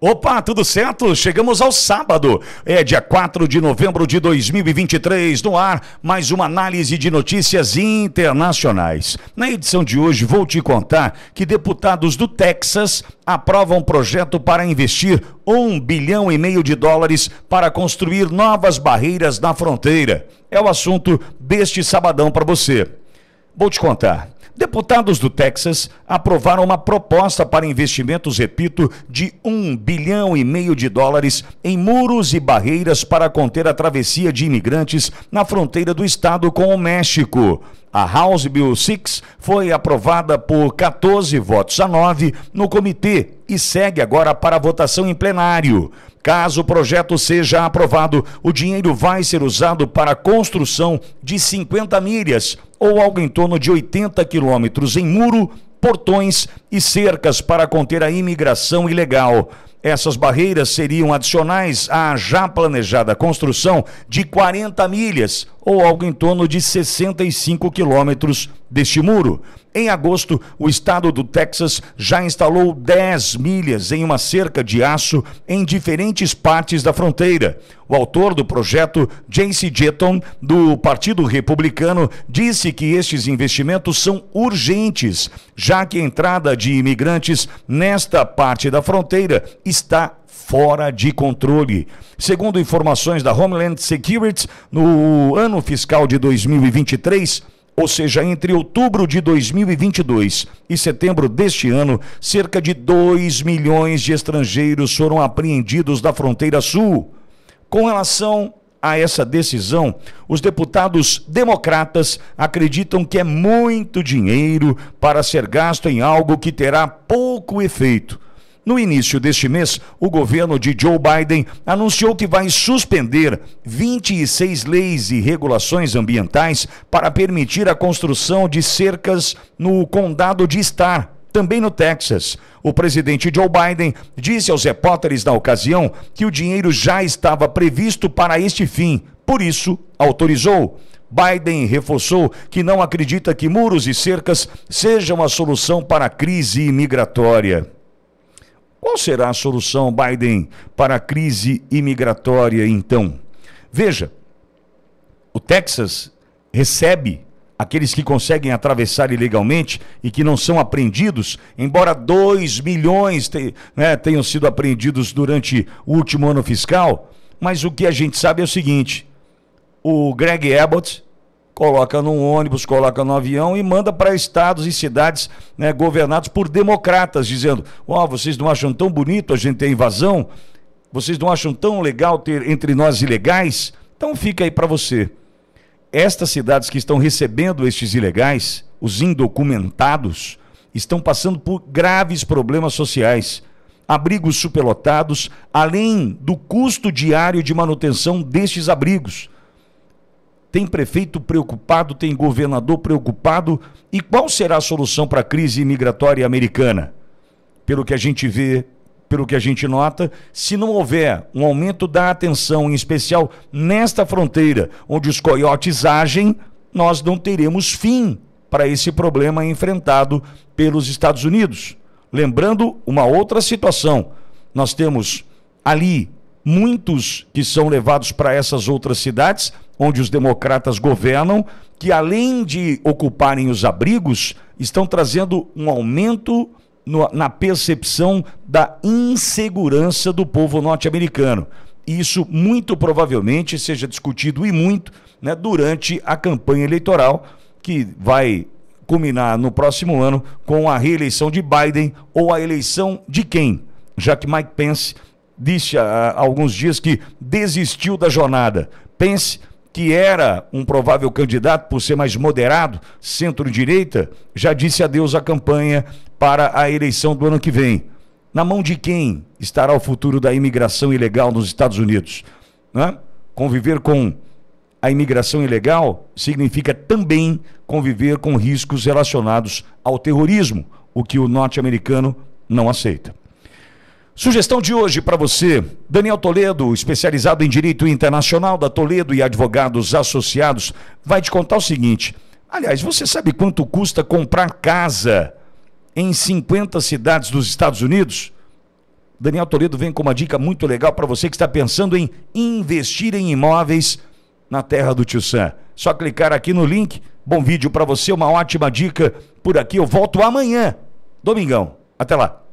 Opa, tudo certo? Chegamos ao sábado, é dia 4 de novembro de 2023, no ar, mais uma análise de notícias internacionais. Na edição de hoje, vou te contar que deputados do Texas aprovam projeto para investir um bilhão e meio de dólares para construir novas barreiras na fronteira. É o assunto deste sabadão para você. Vou te contar. Deputados do Texas aprovaram uma proposta para investimentos, repito, de um bilhão e meio de dólares em muros e barreiras para conter a travessia de imigrantes na fronteira do estado com o México. A House Bill 6 foi aprovada por 14 votos a 9 no comitê e segue agora para votação em plenário. Caso o projeto seja aprovado, o dinheiro vai ser usado para a construção de 50 milhas ou algo em torno de 80 quilômetros em muro, portões e cercas para conter a imigração ilegal. Essas barreiras seriam adicionais à já planejada construção de 40 milhas, ou algo em torno de 65 quilômetros deste muro. Em agosto, o estado do Texas já instalou 10 milhas em uma cerca de aço em diferentes partes da fronteira. O autor do projeto, Jace Jetton, do Partido Republicano, disse que estes investimentos são urgentes, já que a entrada de imigrantes nesta parte da fronteira e está fora de controle. Segundo informações da Homeland Security, no ano fiscal de 2023, ou seja, entre outubro de 2022 e setembro deste ano, cerca de 2 milhões de estrangeiros foram apreendidos da fronteira sul. Com relação a essa decisão, os deputados democratas acreditam que é muito dinheiro para ser gasto em algo que terá pouco efeito. No início deste mês, o governo de Joe Biden anunciou que vai suspender 26 leis e regulações ambientais para permitir a construção de cercas no condado de Starr, também no Texas. O presidente Joe Biden disse aos repórteres na ocasião que o dinheiro já estava previsto para este fim, por isso autorizou. Biden reforçou que não acredita que muros e cercas sejam a solução para a crise imigratória. Qual será a solução, Biden, para a crise imigratória, então? Veja, o Texas recebe aqueles que conseguem atravessar ilegalmente e que não são apreendidos, embora 2 milhões te, né, tenham sido apreendidos durante o último ano fiscal, mas o que a gente sabe é o seguinte: o Greg Abbott coloca num ônibus, coloca no avião e manda para estados e cidades né, governados por democratas, dizendo: Ó, oh, vocês não acham tão bonito a gente ter invasão? Vocês não acham tão legal ter entre nós ilegais? Então fica aí para você. Estas cidades que estão recebendo estes ilegais, os indocumentados, estão passando por graves problemas sociais. Abrigos superlotados, além do custo diário de manutenção destes abrigos tem prefeito preocupado, tem governador preocupado. E qual será a solução para a crise migratória americana? Pelo que a gente vê, pelo que a gente nota, se não houver um aumento da atenção, em especial nesta fronteira onde os coiotes agem, nós não teremos fim para esse problema enfrentado pelos Estados Unidos. Lembrando uma outra situação, nós temos ali muitos que são levados para essas outras cidades onde os democratas governam, que além de ocuparem os abrigos, estão trazendo um aumento no, na percepção da insegurança do povo norte-americano. E isso muito provavelmente seja discutido e muito né, durante a campanha eleitoral que vai culminar no próximo ano com a reeleição de Biden ou a eleição de quem? Já que Mike Pence disse há, há alguns dias que desistiu da jornada. Pence que era um provável candidato por ser mais moderado, centro-direita, já disse adeus à campanha para a eleição do ano que vem. Na mão de quem estará o futuro da imigração ilegal nos Estados Unidos? Conviver com a imigração ilegal significa também conviver com riscos relacionados ao terrorismo, o que o norte-americano não aceita. Sugestão de hoje para você, Daniel Toledo, especializado em direito internacional da Toledo e advogados associados, vai te contar o seguinte: aliás, você sabe quanto custa comprar casa em 50 cidades dos Estados Unidos? Daniel Toledo vem com uma dica muito legal para você que está pensando em investir em imóveis na terra do Tio Sam. Só clicar aqui no link. Bom vídeo para você, uma ótima dica por aqui. Eu volto amanhã, domingão. Até lá.